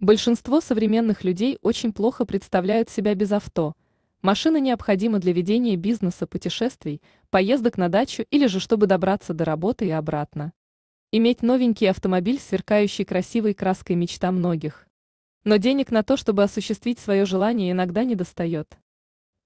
Большинство современных людей очень плохо представляют себя без авто. Машина необходима для ведения бизнеса, путешествий, поездок на дачу или же чтобы добраться до работы и обратно. Иметь новенький автомобиль, сверкающий красивой краской мечта многих. Но денег на то, чтобы осуществить свое желание, иногда не достает.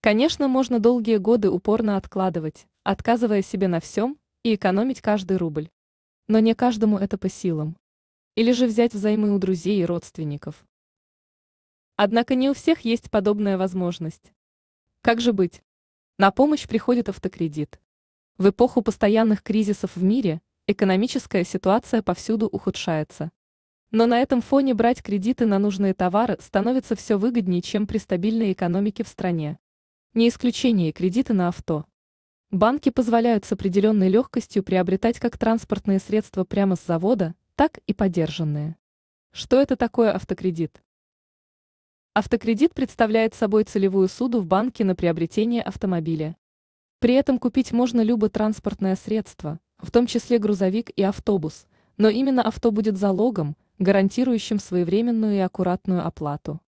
Конечно, можно долгие годы упорно откладывать, отказывая себе на всем и экономить каждый рубль. Но не каждому это по силам или же взять взаймы у друзей и родственников. Однако не у всех есть подобная возможность. Как же быть? На помощь приходит автокредит. В эпоху постоянных кризисов в мире экономическая ситуация повсюду ухудшается. Но на этом фоне брать кредиты на нужные товары становится все выгоднее, чем при стабильной экономике в стране. Не исключение кредиты на авто. Банки позволяют с определенной легкостью приобретать как транспортные средства прямо с завода, так и подержанные. Что это такое автокредит? Автокредит представляет собой целевую суду в банке на приобретение автомобиля. При этом купить можно любое транспортное средство, в том числе грузовик и автобус, но именно авто будет залогом, гарантирующим своевременную и аккуратную оплату.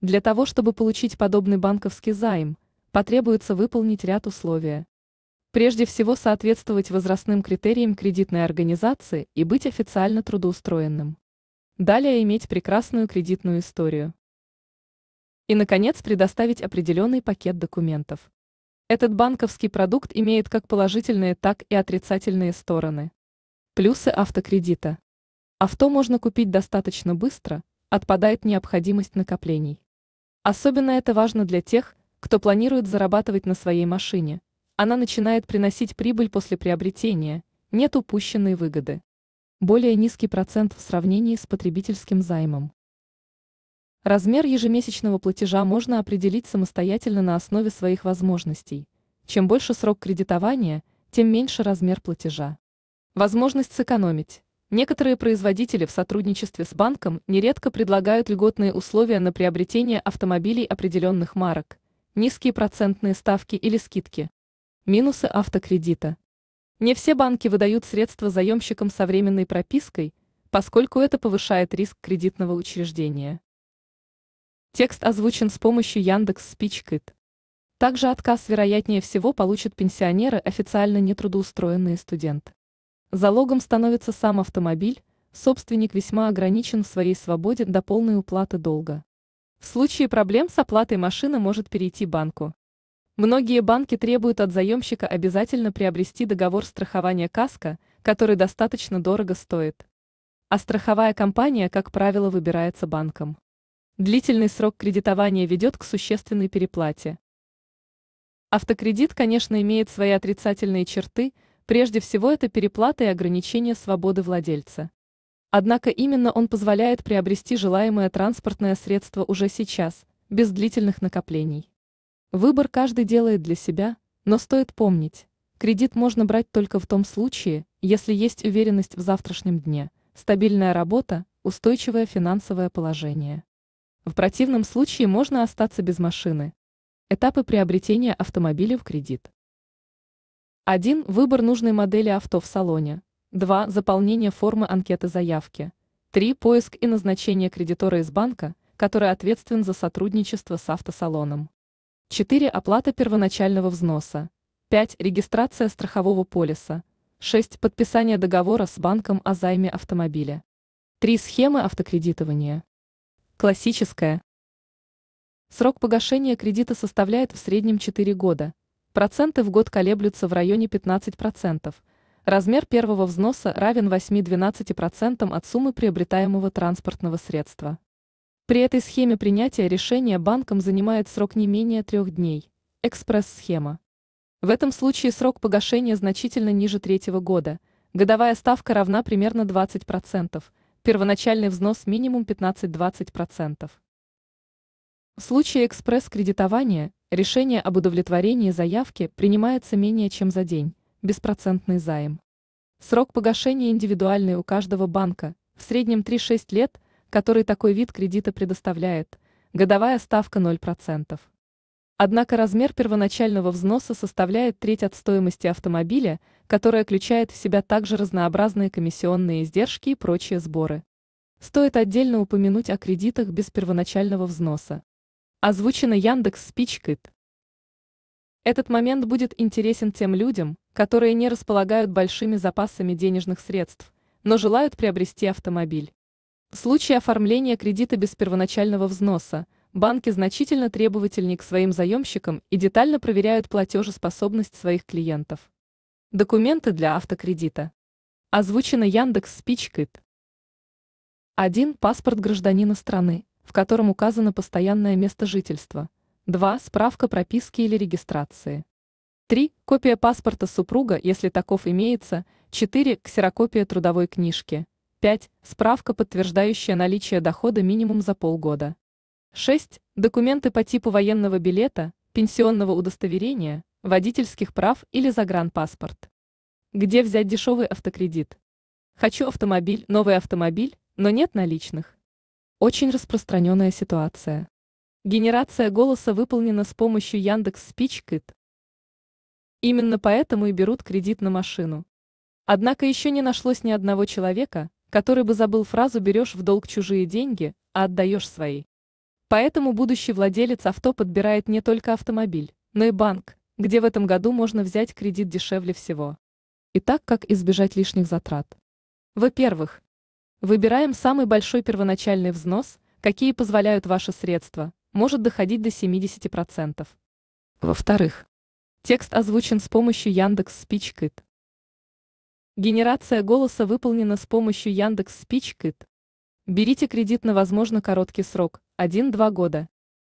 Для того, чтобы получить подобный банковский займ, потребуется выполнить ряд условий. Прежде всего соответствовать возрастным критериям кредитной организации и быть официально трудоустроенным. Далее иметь прекрасную кредитную историю. И, наконец, предоставить определенный пакет документов. Этот банковский продукт имеет как положительные, так и отрицательные стороны. Плюсы автокредита. Авто можно купить достаточно быстро, отпадает необходимость накоплений. Особенно это важно для тех, кто планирует зарабатывать на своей машине – она начинает приносить прибыль после приобретения, нет упущенной выгоды. Более низкий процент в сравнении с потребительским займом. Размер ежемесячного платежа можно определить самостоятельно на основе своих возможностей. Чем больше срок кредитования, тем меньше размер платежа. Возможность сэкономить. Некоторые производители в сотрудничестве с банком нередко предлагают льготные условия на приобретение автомобилей определенных марок, низкие процентные ставки или скидки. Минусы автокредита. Не все банки выдают средства заемщикам со временной пропиской, поскольку это повышает риск кредитного учреждения. Текст озвучен с помощью Яндекс Спичкит. Также отказ, вероятнее всего, получат пенсионеры, официально нетрудоустроенные студенты. Залогом становится сам автомобиль, собственник весьма ограничен в своей свободе до полной уплаты долга. В случае проблем с оплатой машина может перейти банку. Многие банки требуют от заемщика обязательно приобрести договор страхования КАСКО, который достаточно дорого стоит. А страховая компания, как правило, выбирается банком. Длительный срок кредитования ведет к существенной переплате. Автокредит, конечно, имеет свои отрицательные черты, прежде всего это переплата и ограничение свободы владельца. Однако именно он позволяет приобрести желаемое транспортное средство уже сейчас, без длительных накоплений. Выбор каждый делает для себя, но стоит помнить, кредит можно брать только в том случае, если есть уверенность в завтрашнем дне, стабильная работа, устойчивое финансовое положение. В противном случае можно остаться без машины. Этапы приобретения автомобиля в кредит. 1. Выбор нужной модели авто в салоне. 2. Заполнение формы анкеты заявки. 3. Поиск и назначение кредитора из банка, который ответственен за сотрудничество с автосалоном. 4. Оплата первоначального взноса. 5. Регистрация страхового полиса. 6. Подписание договора с банком о займе автомобиля. 3. Схемы автокредитования. Классическая. Срок погашения кредита составляет в среднем 4 года. Проценты в год колеблются в районе 15%. Размер первого взноса равен 8-12% от суммы приобретаемого транспортного средства. При этой схеме принятия решения банком занимает срок не менее трех дней. Экспресс-схема. В этом случае срок погашения значительно ниже третьего года. Годовая ставка равна примерно 20%, первоначальный взнос минимум 15-20%. В случае экспресс-кредитования решение об удовлетворении заявки принимается менее чем за день, беспроцентный займ. Срок погашения индивидуальный у каждого банка, в среднем 3-6 лет, который такой вид кредита предоставляет, годовая ставка 0%. Однако размер первоначального взноса составляет треть от стоимости автомобиля, которая включает в себя также разнообразные комиссионные издержки и прочие сборы. Стоит отдельно упомянуть о кредитах без первоначального взноса. Озвучено Яндекс Спичкит. Этот момент будет интересен тем людям, которые не располагают большими запасами денежных средств, но желают приобрести автомобиль. В случае оформления кредита без первоначального взноса банки значительно требовательнее к своим заемщикам и детально проверяют платежеспособность своих клиентов. Документы для автокредита. Озвучено Яндекс Спичкит. 1. Паспорт гражданина страны, в котором указано постоянное место жительства. 2. Справка прописки или регистрации. 3. Копия паспорта супруга, если таков имеется. 4. Ксерокопия трудовой книжки. 5. Справка, подтверждающая наличие дохода минимум за полгода. 6. Документы по типу военного билета, пенсионного удостоверения, водительских прав или загранпаспорт. Где взять дешевый автокредит? Хочу автомобиль, новый автомобиль, но нет наличных. Очень распространенная ситуация. Генерация голоса выполнена с помощью Яндекс Спичкит. Именно поэтому и берут кредит на машину. Однако еще не нашлось ни одного человека, который бы забыл фразу «берешь в долг чужие деньги, а отдаешь свои». Поэтому будущий владелец авто подбирает не только автомобиль, но и банк, где в этом году можно взять кредит дешевле всего. Итак, как избежать лишних затрат? Во-первых, выбираем самый большой первоначальный взнос, какие позволяют ваши средства, может доходить до 70%. Во-вторых, текст озвучен с помощью Яндекс Спичкит. Генерация голоса выполнена с помощью Яндекс Спичкит. Берите кредит на, возможно, короткий срок – 1-2 года.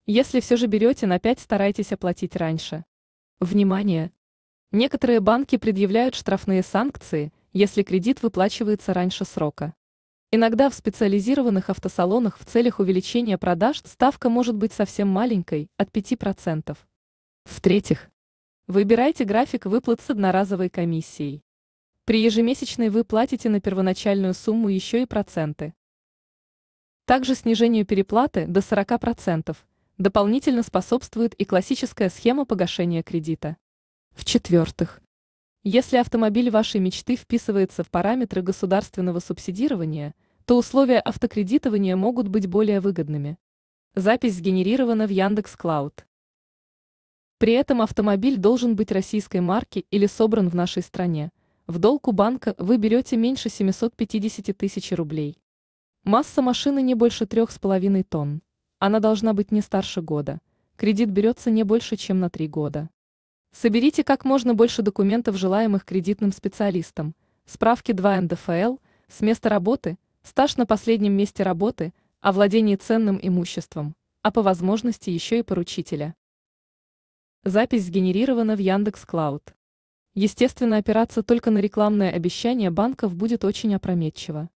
Если все же берете на 5, старайтесь оплатить раньше. Внимание! Некоторые банки предъявляют штрафные санкции, если кредит выплачивается раньше срока. Иногда в специализированных автосалонах в целях увеличения продаж ставка может быть совсем маленькой – от 5%. В-третьих, выбирайте график выплат с одноразовой комиссией. При ежемесячной вы платите на первоначальную сумму еще и проценты. Также снижению переплаты до 40% дополнительно способствует и классическая схема погашения кредита. В-четвертых, если автомобиль вашей мечты вписывается в параметры государственного субсидирования, то условия автокредитования могут быть более выгодными. Запись сгенерирована в Яндекс Клауд. При этом автомобиль должен быть российской марки или собран в нашей стране – в долг у банка вы берете меньше 750 тысяч рублей. Масса машины не больше 3,5 тонн. Она должна быть не старше года. Кредит берется не больше, чем на 3 года. Соберите как можно больше документов, желаемых кредитным специалистам. Справки 2 НДФЛ, с места работы, стаж на последнем месте работы, о владении ценным имуществом, а по возможности еще и поручителя. Запись сгенерирована в Яндекс.Клауд. Естественно, опираться только на рекламное обещание банков будет очень опрометчиво.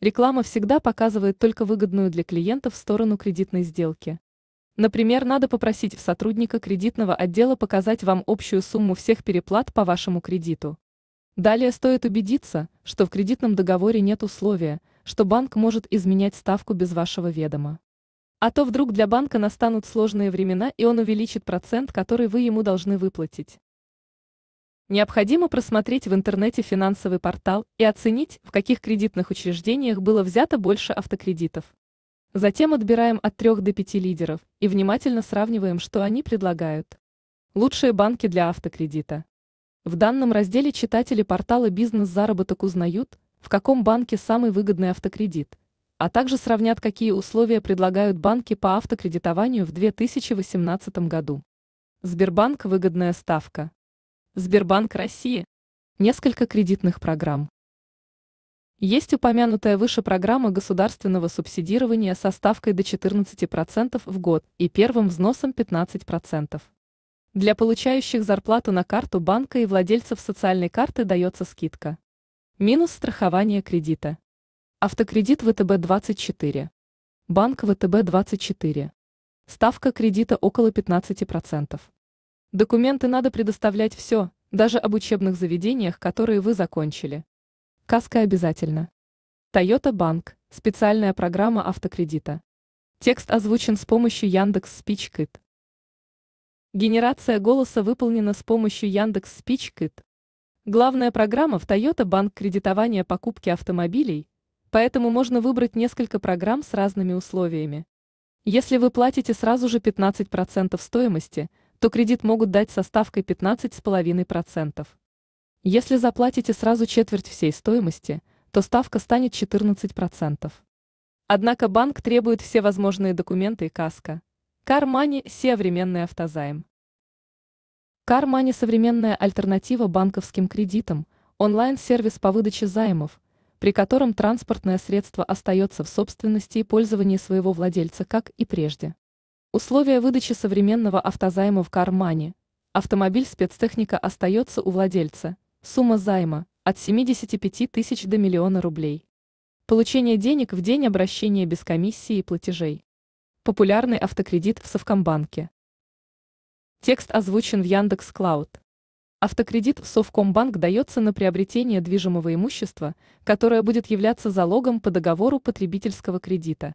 Реклама всегда показывает только выгодную для клиентов сторону кредитной сделки. Например, надо попросить сотрудника кредитного отдела показать вам общую сумму всех переплат по вашему кредиту. Далее стоит убедиться, что в кредитном договоре нет условия, что банк может изменять ставку без вашего ведома. А то вдруг для банка настанут сложные времена, и он увеличит процент, который вы ему должны выплатить. Необходимо просмотреть в интернете финансовый портал и оценить, в каких кредитных учреждениях было взято больше автокредитов. Затем отбираем от 3 до 5 лидеров и внимательно сравниваем, что они предлагают. Лучшие банки для автокредита. В данном разделе читатели портала «Бизнес-заработок» узнают, в каком банке самый выгодный автокредит, а также сравнят, какие условия предлагают банки по автокредитованию в 2018 году. Сбербанк – выгодная ставка. Сбербанк России. Несколько кредитных программ. Есть упомянутая выше программа государственного субсидирования со ставкой до 14% в год и первым взносом 15%. Для получающих зарплату на карту банка и владельцев социальной карты дается скидка. Минус страхование кредита. Автокредит ВТБ-24. Банк ВТБ-24. Ставка кредита около 15%. Документы надо предоставлять все, даже об учебных заведениях, которые вы закончили. Каска обязательно. Toyota Bank – специальная программа автокредита. Текст озвучен с помощью Яндекс Спичкит. Генерация голоса выполнена с помощью Яндекс Спичкит. Главная программа в Toyota Bank кредитования покупки автомобилей, поэтому можно выбрать несколько программ с разными условиями. Если вы платите сразу же 15% стоимости – то кредит могут дать со ставкой 15,5%. Если заплатите сразу четверть всей стоимости, то ставка станет 14%. Однако банк требует все возможные документы и каска. Кармани – современный автозайм. Кармани – современная альтернатива банковским кредитам, онлайн-сервис по выдаче займов, при котором транспортное средство остается в собственности и пользовании своего владельца, как и прежде. Условия выдачи современного автозайма в Кармане. Автомобиль спецтехника остается у владельца. Сумма займа – от 75 тысяч до миллиона рублей. Получение денег в день обращения без комиссии и платежей. Популярный автокредит в Совкомбанке. Текст озвучен в Яндекс Клауд. Автокредит в Совкомбанк дается на приобретение движимого имущества, которое будет являться залогом по договору потребительского кредита.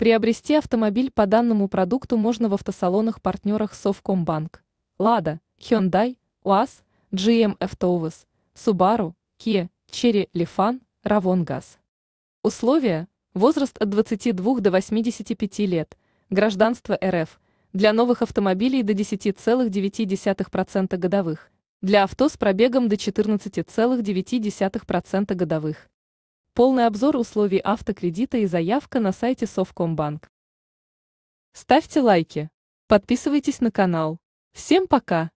Приобрести автомобиль по данному продукту можно в автосалонах-партнерах Совкомбанк, «Лада», Hyundai, УАЗ, GM Автовоз, Subaru, Kia, Cherry, Лифан, Равонгаз. Условия – возраст от 22 до 85 лет, гражданство РФ, для новых автомобилей до 10,9% годовых, для авто с пробегом до 14,9% годовых. Полный обзор условий автокредита и заявка на сайте Совкомбанк. Ставьте лайки. Подписывайтесь на канал. Всем пока!